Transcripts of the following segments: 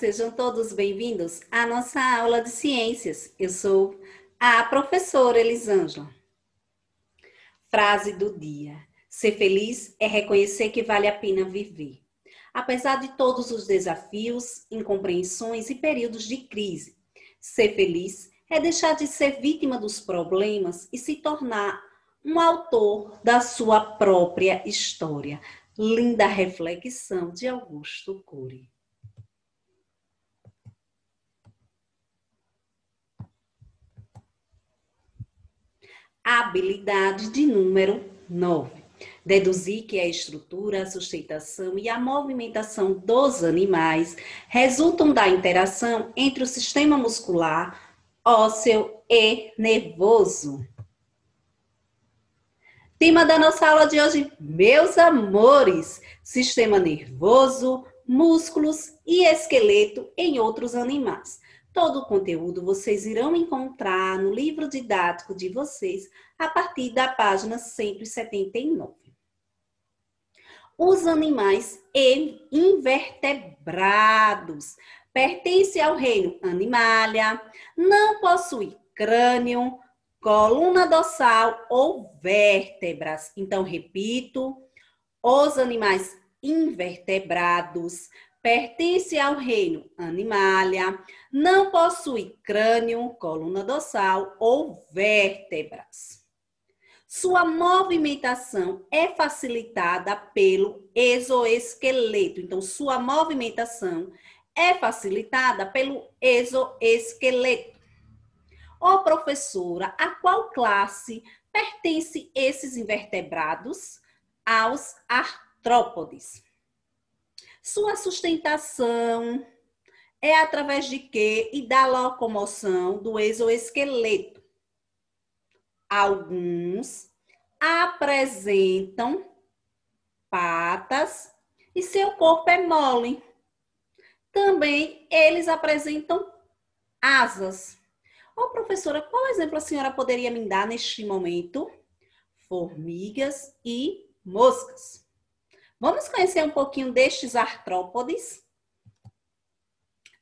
sejam todos bem-vindos à nossa aula de ciências. Eu sou a professora Elisângela. Frase do dia: Ser feliz é reconhecer que vale a pena viver. Apesar de todos os desafios, incompreensões e períodos de crise, ser feliz é deixar de ser vítima dos problemas e se tornar um autor da sua própria história. Linda reflexão de Augusto Cury. Habilidade de número 9. Deduzir que a estrutura, a sustentação e a movimentação dos animais resultam da interação entre o sistema muscular, ósseo e nervoso. Tema da nossa aula de hoje, meus amores: sistema nervoso, músculos e esqueleto em outros animais. Todo o conteúdo vocês irão encontrar no livro didático de vocês a partir da página 179. Os animais invertebrados pertencem ao reino animalia, não possui crânio, coluna dorsal ou vértebras. Então, repito, os animais invertebrados pertence ao reino animalia, não possui crânio, coluna dorsal ou vértebras. Sua movimentação é facilitada pelo exoesqueleto. Então, sua movimentação é facilitada pelo exoesqueleto. Ô oh, professora, a qual classe pertence esses invertebrados? Aos artrópodes. Sua sustentação é através de quê e da locomoção do exoesqueleto. Alguns apresentam patas e seu corpo é mole. Também eles apresentam asas. Ô, oh, professora, qual exemplo a senhora poderia me dar neste momento? Formigas e moscas. Vamos conhecer um pouquinho destes artrópodes?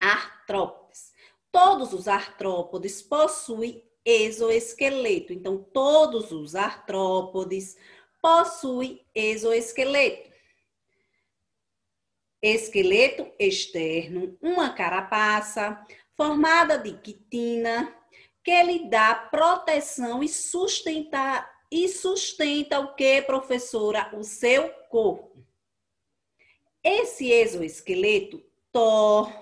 Artrópodes. Todos os artrópodes possuem exoesqueleto. Então, todos os artrópodes possuem exoesqueleto. Esqueleto externo, uma carapaça formada de quitina, que lhe dá proteção e sustenta, e sustenta o que, professora? O seu corpo. Esse exoesqueleto Thor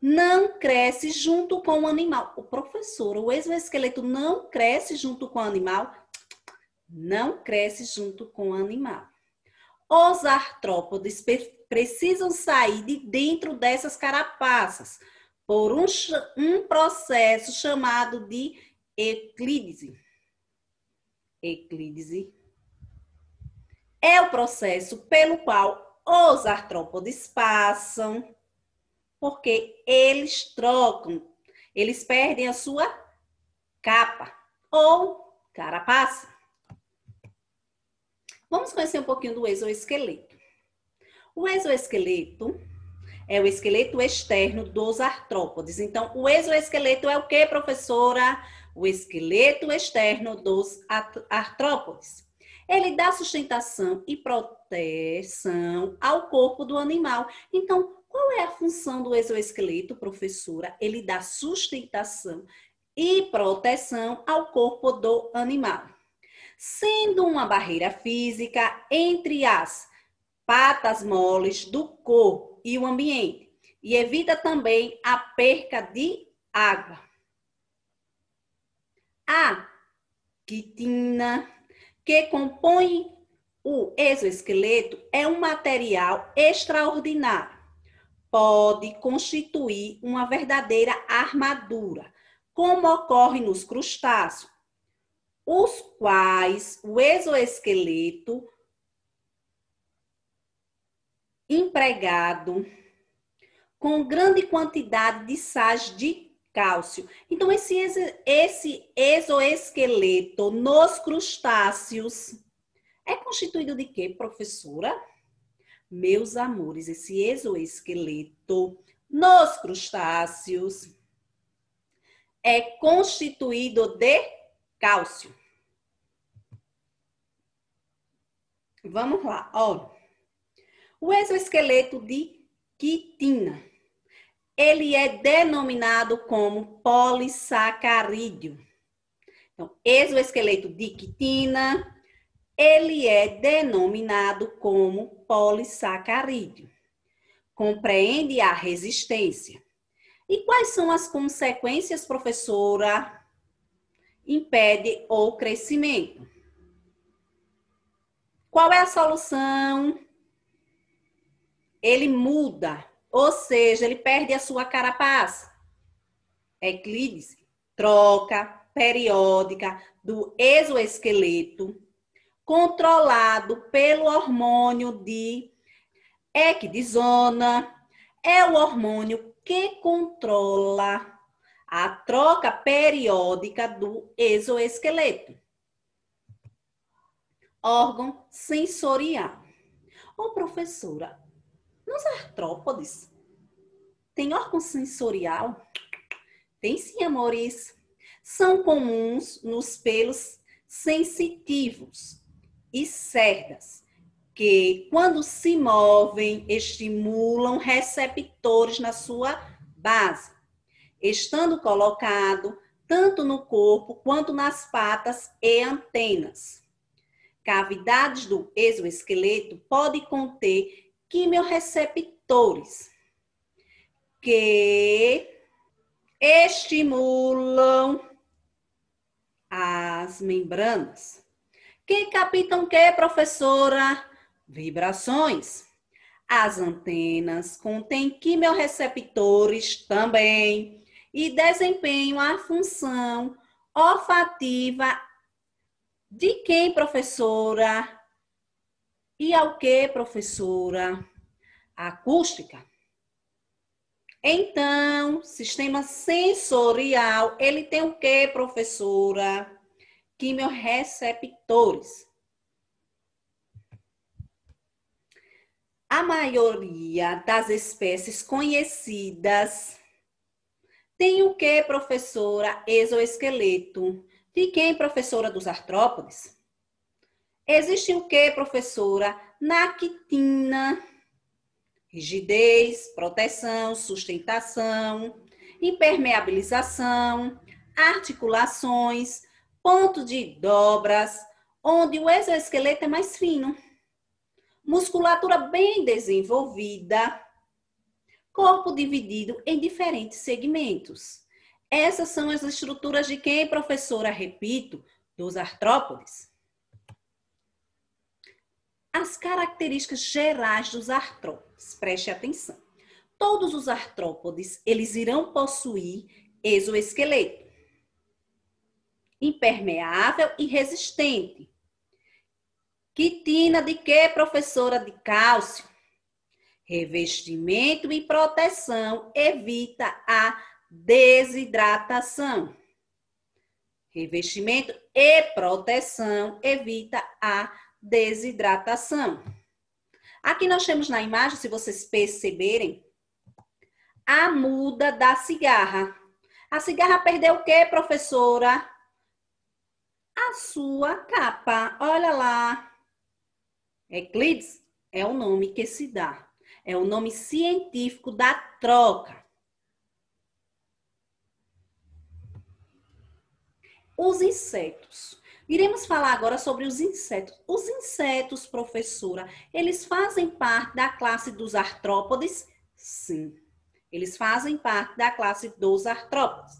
não cresce junto com o animal. O professor, o exoesqueleto não cresce junto com o animal, não cresce junto com o animal. Os artrópodes precisam sair de dentro dessas carapaças por um, um processo chamado de eclídese. Eclídese é o processo pelo qual os artrópodes passam, porque eles trocam, eles perdem a sua capa ou carapaça. Vamos conhecer um pouquinho do exoesqueleto. O exoesqueleto é o esqueleto externo dos artrópodes. Então, o exoesqueleto é o que, professora? O esqueleto externo dos artrópodes ele dá sustentação e proteção ao corpo do animal. Então, qual é a função do exoesqueleto, professora? Ele dá sustentação e proteção ao corpo do animal, sendo uma barreira física entre as patas moles do corpo e o ambiente, e evita também a perca de água. A quitina que compõe o exoesqueleto é um material extraordinário. Pode constituir uma verdadeira armadura, como ocorre nos crustáceos, os quais o exoesqueleto empregado com grande quantidade de sais de cálcio. Então, esse, esse exoesqueleto nos crustáceos é constituído de quê, professora? Meus amores, esse exoesqueleto nos crustáceos é constituído de cálcio. Vamos lá, ó. O exoesqueleto de quitina ele é denominado como polissacarídeo. Então, exoesqueleto de quitina, ele é denominado como polissacarídeo. Compreende a resistência. E quais são as consequências, professora? Impede o crescimento. Qual é a solução? Ele muda ou seja, ele perde a sua carapaça. Euclides, troca periódica do exoesqueleto controlado pelo hormônio de equidizona. É o hormônio que controla a troca periódica do exoesqueleto. Órgão sensorial. Ô, professora, nos artrópodes, tem órgão sensorial? Tem sim, amores. São comuns nos pelos sensitivos e cerdas, que, quando se movem, estimulam receptores na sua base, estando colocado tanto no corpo quanto nas patas e antenas. Cavidades do exoesqueleto podem conter quimiorreceptores que estimulam as membranas. Que captam que, professora? Vibrações. As antenas contêm quimiorreceptores também e desempenham a função olfativa de quem, professora? E ao que, professora? A acústica. Então, sistema sensorial, ele tem o que, professora? Quimiorreceptores. A maioria das espécies conhecidas tem o que, professora? Exoesqueleto. De quem, professora? Dos artrópodes. Existe o que, professora? Naquitina, rigidez, proteção, sustentação, impermeabilização, articulações, ponto de dobras, onde o exoesqueleto é mais fino, musculatura bem desenvolvida, corpo dividido em diferentes segmentos. Essas são as estruturas de quem, professora? Repito, dos artrópodes as características gerais dos artrópodes. Preste atenção. Todos os artrópodes, eles irão possuir exoesqueleto impermeável e resistente. Quitina de quê, professora? De cálcio. Revestimento e proteção evita a desidratação. Revestimento e proteção evita a desidratação. Aqui nós temos na imagem, se vocês perceberem, a muda da cigarra. A cigarra perdeu o quê, professora? A sua capa. Olha lá. Euclides é o nome que se dá. É o nome científico da troca. Os insetos. Iremos falar agora sobre os insetos. Os insetos, professora, eles fazem parte da classe dos artrópodes? Sim. Eles fazem parte da classe dos artrópodes.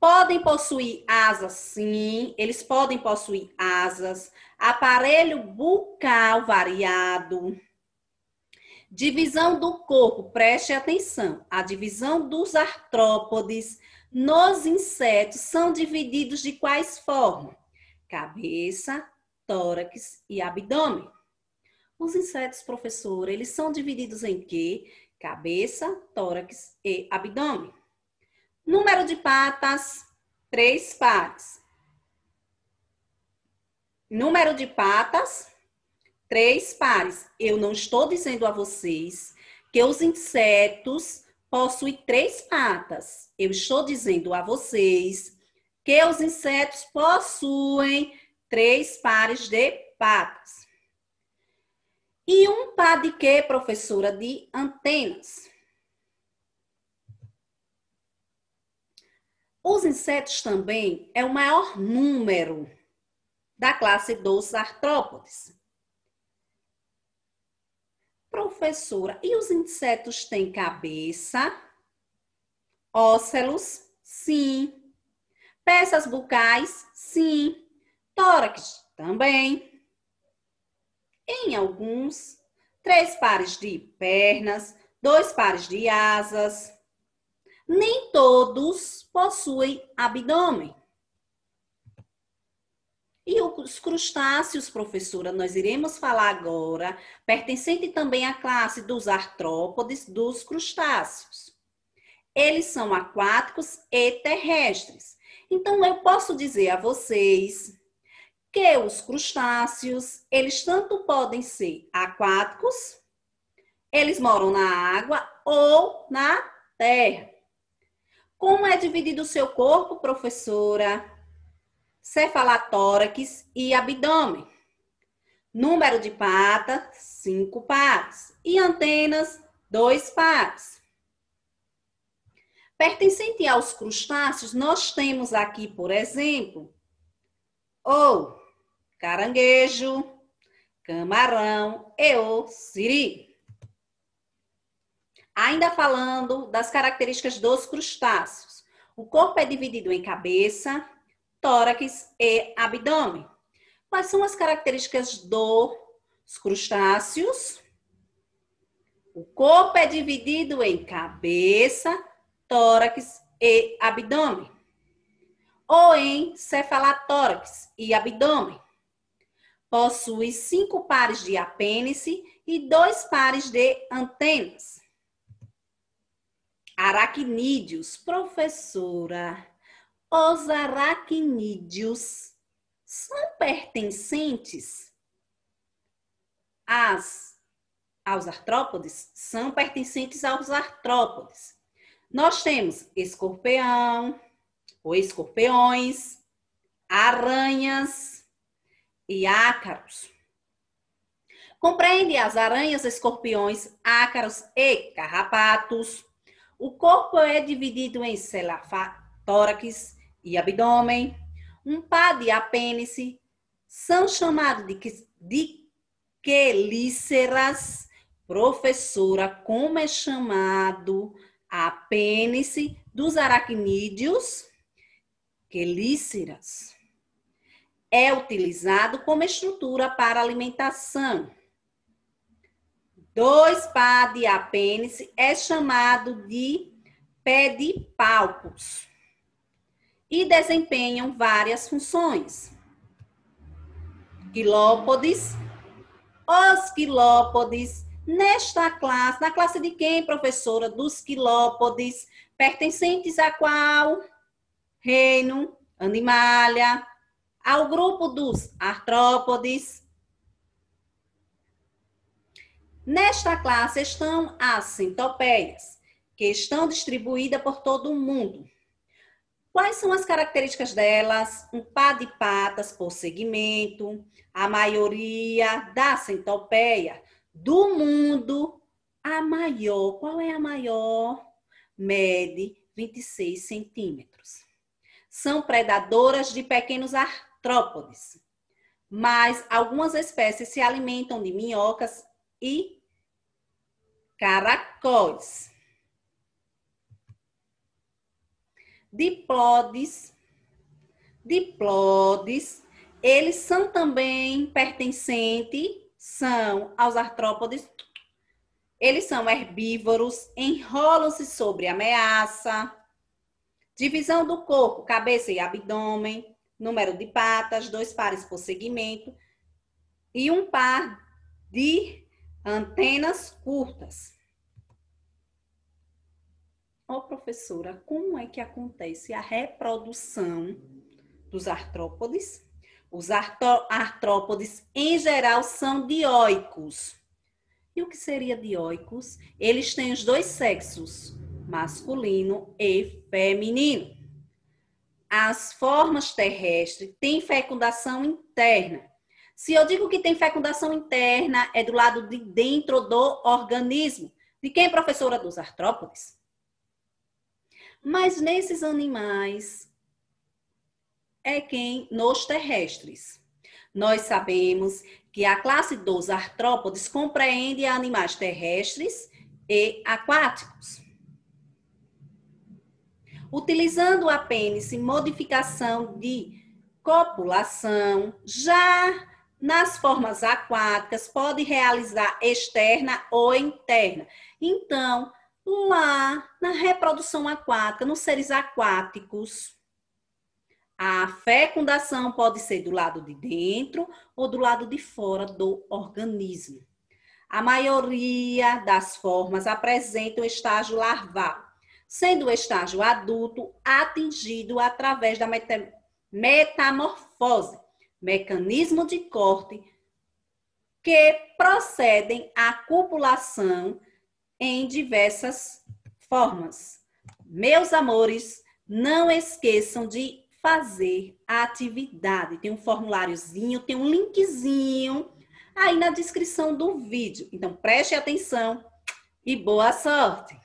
Podem possuir asas? Sim, eles podem possuir asas. Aparelho bucal variado. Divisão do corpo, preste atenção. A divisão dos artrópodes nos insetos são divididos de quais formas? cabeça, tórax e abdômen. Os insetos, professor, eles são divididos em quê? Cabeça, tórax e abdômen. Número de patas, três pares. Número de patas, três pares. Eu não estou dizendo a vocês que os insetos possuem três patas. Eu estou dizendo a vocês que os insetos possuem três pares de patas. E um par de quê, professora? De antenas. Os insetos também é o maior número da classe dos artrópodes. Professora, e os insetos têm cabeça? Ócelos? Sim. Peças bucais, sim. Tórax, também. Em alguns, três pares de pernas, dois pares de asas. Nem todos possuem abdômen. E os crustáceos, professora, nós iremos falar agora, pertencente também à classe dos artrópodes, dos crustáceos. Eles são aquáticos e terrestres. Então eu posso dizer a vocês que os crustáceos, eles tanto podem ser aquáticos, eles moram na água ou na terra. Como é dividido o seu corpo, professora? Cefalatórax e abdômen. Número de patas, cinco patas E antenas, dois pares. Pertencente aos crustáceos, nós temos aqui, por exemplo, ou caranguejo, camarão e o siri. Ainda falando das características dos crustáceos. O corpo é dividido em cabeça, tórax e abdômen. Quais são as características dos crustáceos? O corpo é dividido em cabeça, tórax e abdômen, ou em cefalatórax e abdômen. Possui cinco pares de apêndice e dois pares de antenas. Aracnídeos, professora. Os aracnídeos são pertencentes às, aos artrópodes? São pertencentes aos artrópodes. Nós temos escorpião, ou escorpiões, aranhas e ácaros. Compreende as aranhas, escorpiões, ácaros e carrapatos. O corpo é dividido em celafa, tórax e abdômen. Um par de apêndice são chamados de, de quelíceras. Professora, como é chamado a apêndice dos aracnídeos, quelíceras. É utilizado como estrutura para alimentação. Dois pá de apêndice é chamado de palpos e desempenham várias funções. Quilópodes. Os quilópodes nesta classe, na classe de quem, professora? Dos quilópodes, pertencentes a qual reino, animalia, ao grupo dos artrópodes. Nesta classe estão as centopeias, que estão distribuídas por todo o mundo. Quais são as características delas? Um par de patas por segmento. A maioria da centopeia do mundo, a maior, qual é a maior? Mede 26 centímetros. São predadoras de pequenos artrópodes, mas algumas espécies se alimentam de minhocas e caracóis. Diplodes, diplodes, eles são também pertencentes são aos artrópodes. Eles são herbívoros, enrolam-se sobre ameaça. Divisão do corpo, cabeça e abdômen. Número de patas, dois pares por segmento. E um par de antenas curtas. Ô, oh, professora, como é que acontece a reprodução dos artrópodes? Os artrópodes, em geral, são dioicos. E o que seria dioicos? Eles têm os dois sexos, masculino e feminino. As formas terrestres têm fecundação interna. Se eu digo que tem fecundação interna, é do lado de dentro do organismo. De quem, é professora? Dos artrópodes. Mas nesses animais, é quem nos terrestres. Nós sabemos que a classe dos artrópodes compreende animais terrestres e aquáticos. Utilizando a apêndice modificação de copulação, já nas formas aquáticas, pode realizar externa ou interna. Então, lá na reprodução aquática, nos seres aquáticos, a fecundação pode ser do lado de dentro ou do lado de fora do organismo. A maioria das formas apresenta o estágio larval, sendo o estágio adulto atingido através da metamorfose, mecanismo de corte que procedem à copulação em diversas formas. Meus amores, não esqueçam de fazer a atividade. Tem um formuláriozinho, tem um linkzinho aí na descrição do vídeo. Então preste atenção e boa sorte!